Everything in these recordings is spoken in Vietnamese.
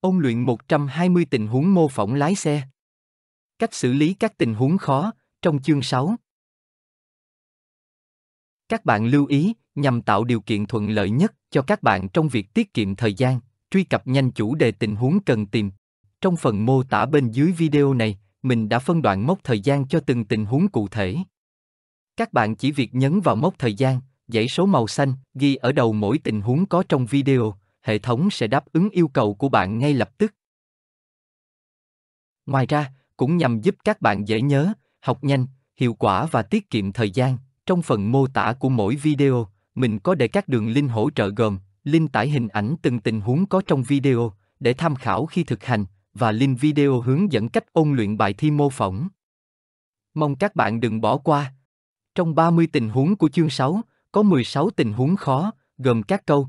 Ôn luyện 120 tình huống mô phỏng lái xe. Cách xử lý các tình huống khó, trong chương 6. Các bạn lưu ý, nhằm tạo điều kiện thuận lợi nhất cho các bạn trong việc tiết kiệm thời gian, truy cập nhanh chủ đề tình huống cần tìm. Trong phần mô tả bên dưới video này, mình đã phân đoạn mốc thời gian cho từng tình huống cụ thể. Các bạn chỉ việc nhấn vào mốc thời gian, dãy số màu xanh ghi ở đầu mỗi tình huống có trong video hệ thống sẽ đáp ứng yêu cầu của bạn ngay lập tức. Ngoài ra, cũng nhằm giúp các bạn dễ nhớ, học nhanh, hiệu quả và tiết kiệm thời gian, trong phần mô tả của mỗi video, mình có để các đường link hỗ trợ gồm link tải hình ảnh từng tình huống có trong video để tham khảo khi thực hành và link video hướng dẫn cách ôn luyện bài thi mô phỏng. Mong các bạn đừng bỏ qua. Trong 30 tình huống của chương 6, có 16 tình huống khó, gồm các câu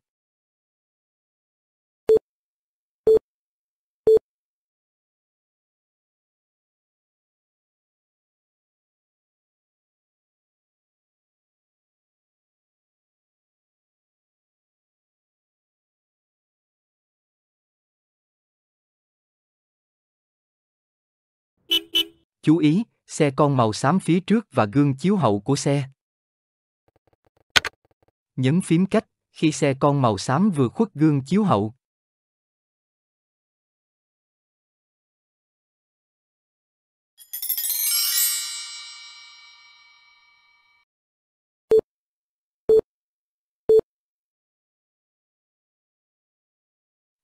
Chú ý, xe con màu xám phía trước và gương chiếu hậu của xe. Nhấn phím cách khi xe con màu xám vừa khuất gương chiếu hậu.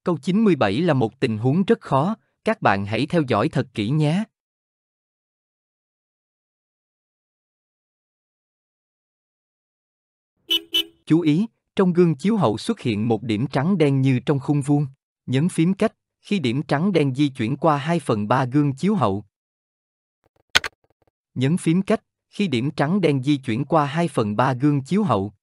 Câu 97 là một tình huống rất khó, các bạn hãy theo dõi thật kỹ nhé. Chú ý, trong gương chiếu hậu xuất hiện một điểm trắng đen như trong khung vuông. Nhấn phím cách, khi điểm trắng đen di chuyển qua 2 phần 3 gương chiếu hậu. Nhấn phím cách, khi điểm trắng đen di chuyển qua 2 phần 3 gương chiếu hậu.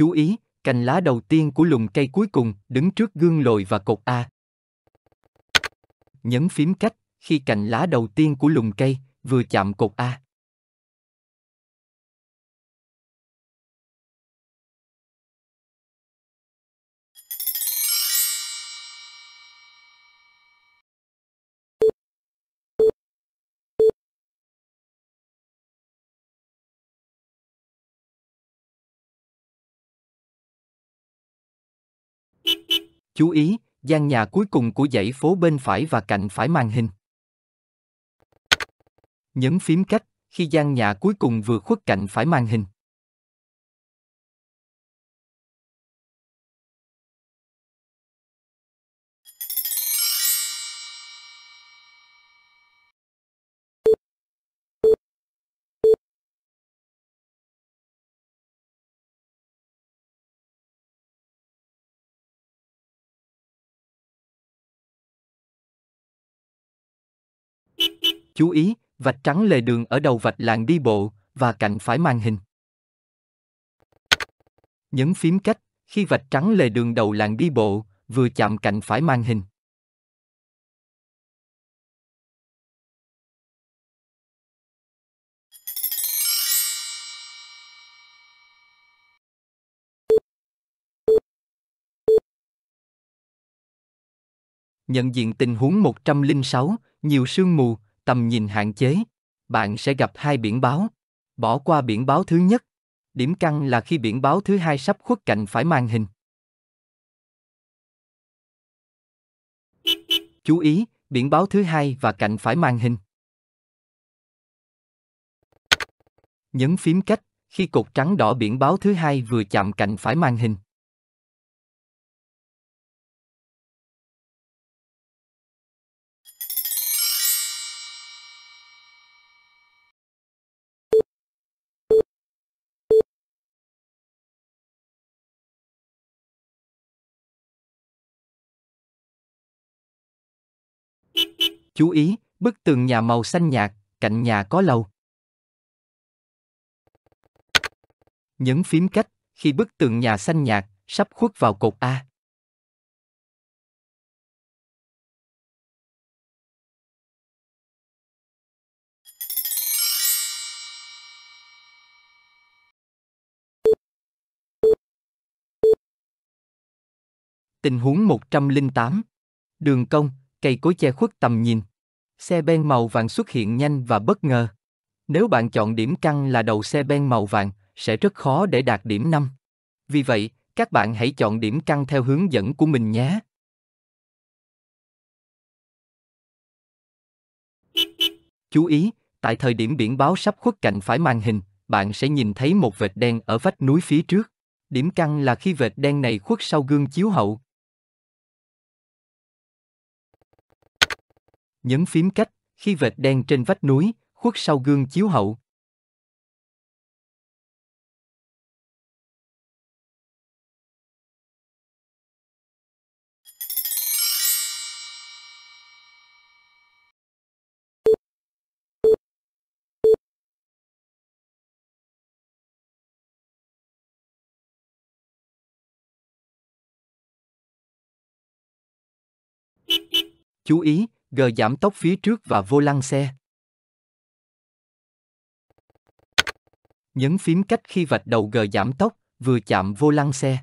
chú ý, cành lá đầu tiên của lùm cây cuối cùng đứng trước gương lồi và cột A. Nhấn phím cách khi cành lá đầu tiên của lùm cây vừa chạm cột A. Chú ý, gian nhà cuối cùng của dãy phố bên phải và cạnh phải màn hình. Nhấn phím cách khi gian nhà cuối cùng vừa khuất cạnh phải màn hình. chú ý, vạch trắng lề đường ở đầu vạch làng đi bộ và cạnh phải màn hình. Nhấn phím cách khi vạch trắng lề đường đầu làng đi bộ vừa chạm cạnh phải màn hình. Nhận diện tình huống 106, nhiều sương mù, tầm nhìn hạn chế, bạn sẽ gặp hai biển báo. Bỏ qua biển báo thứ nhất. Điểm căng là khi biển báo thứ hai sắp khuất cạnh phải màn hình. Chú ý, biển báo thứ hai và cạnh phải màn hình. Nhấn phím cách khi cột trắng đỏ biển báo thứ hai vừa chạm cạnh phải màn hình. Chú ý, bức tường nhà màu xanh nhạt, cạnh nhà có lầu. Nhấn phím cách, khi bức tường nhà xanh nhạt, sắp khuất vào cột A. Tình huống 108. Đường cong, cây cối che khuất tầm nhìn. Xe ben màu vàng xuất hiện nhanh và bất ngờ. Nếu bạn chọn điểm căng là đầu xe ben màu vàng, sẽ rất khó để đạt điểm 5. Vì vậy, các bạn hãy chọn điểm căng theo hướng dẫn của mình nhé. Chú ý, tại thời điểm biển báo sắp khuất cạnh phải màn hình, bạn sẽ nhìn thấy một vệt đen ở vách núi phía trước. Điểm căng là khi vệt đen này khuất sau gương chiếu hậu. nhấn phím cách, khi vệt đen trên vách núi, khuất sau gương chiếu hậu. Chú ý, gờ giảm tốc phía trước và vô lăng xe. Nhấn phím cách khi vạch đầu gờ giảm tốc, vừa chạm vô lăng xe.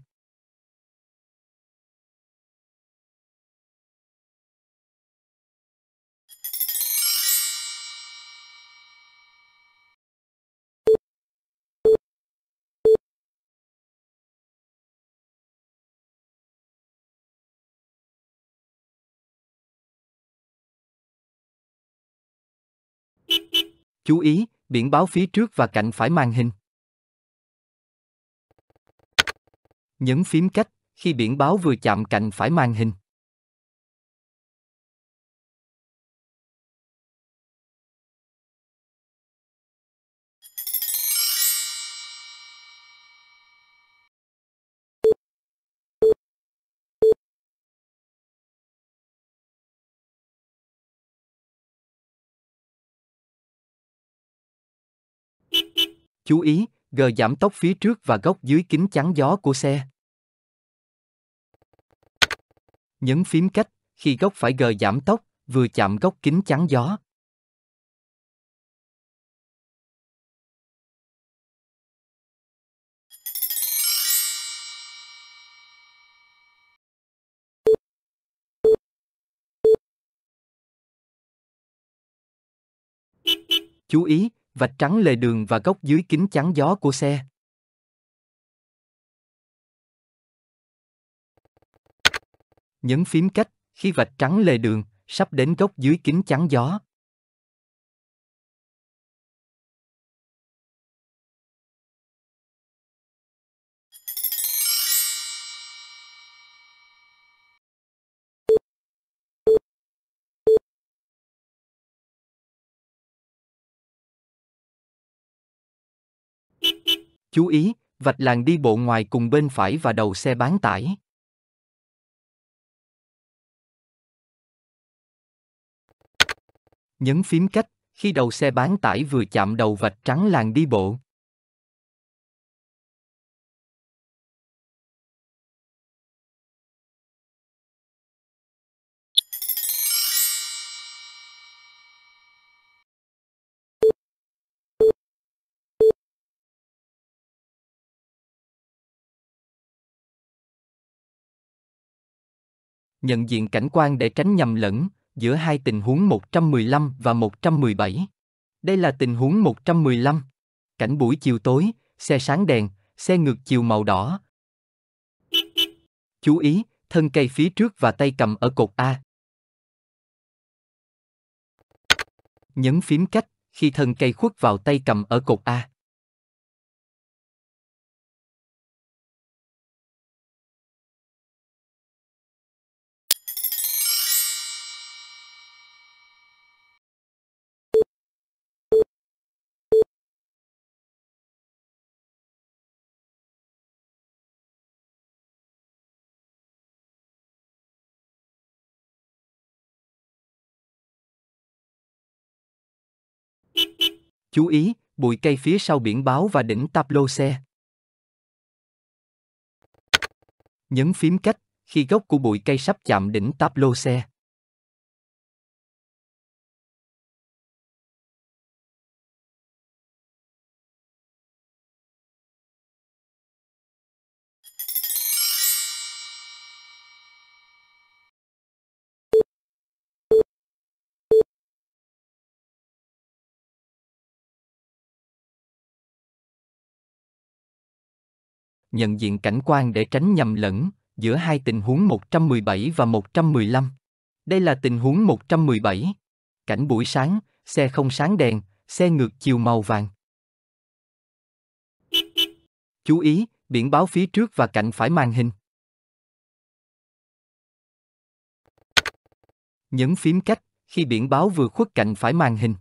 Chú ý, biển báo phía trước và cạnh phải màn hình. Nhấn phím cách khi biển báo vừa chạm cạnh phải màn hình. Chú ý, gờ giảm tốc phía trước và góc dưới kính chắn gió của xe. Nhấn phím cách, khi góc phải gờ giảm tốc, vừa chạm góc kính chắn gió. Chú ý, vạch trắng lề đường và góc dưới kính chắn gió của xe. Nhấn phím cách, khi vạch trắng lề đường, sắp đến góc dưới kính chắn gió, Chú ý, vạch làng đi bộ ngoài cùng bên phải và đầu xe bán tải. Nhấn phím cách, khi đầu xe bán tải vừa chạm đầu vạch trắng làng đi bộ, nhận diện cảnh quan để tránh nhầm lẫn giữa hai tình huống 115 và 117. Đây là tình huống 115. Cảnh buổi chiều tối, xe sáng đèn, xe ngược chiều màu đỏ. Chú ý, thân cây phía trước và tay cầm ở cột A. Nhấn phím cách khi thân cây khuất vào tay cầm ở cột A. Chú ý, bụi cây phía sau biển báo và đỉnh tạp lô xe. Nhấn phím cách khi gốc của bụi cây sắp chạm đỉnh táp lô xe. nhận diện cảnh quan để tránh nhầm lẫn giữa hai tình huống 117 và 115. Đây là tình huống 117. Cảnh buổi sáng, xe không sáng đèn, xe ngược chiều màu vàng. Chú ý, biển báo phía trước và cạnh phải màn hình. Nhấn phím cách khi biển báo vừa khuất cạnh phải màn hình.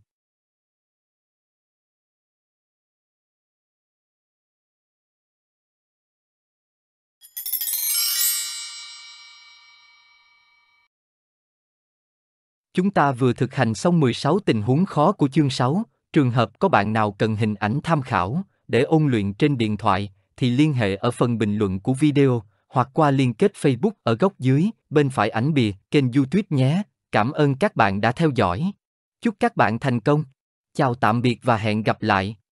Chúng ta vừa thực hành xong 16 tình huống khó của chương 6, trường hợp có bạn nào cần hình ảnh tham khảo để ôn luyện trên điện thoại thì liên hệ ở phần bình luận của video hoặc qua liên kết Facebook ở góc dưới, bên phải ảnh bìa, kênh YouTube nhé. Cảm ơn các bạn đã theo dõi. Chúc các bạn thành công. Chào tạm biệt và hẹn gặp lại.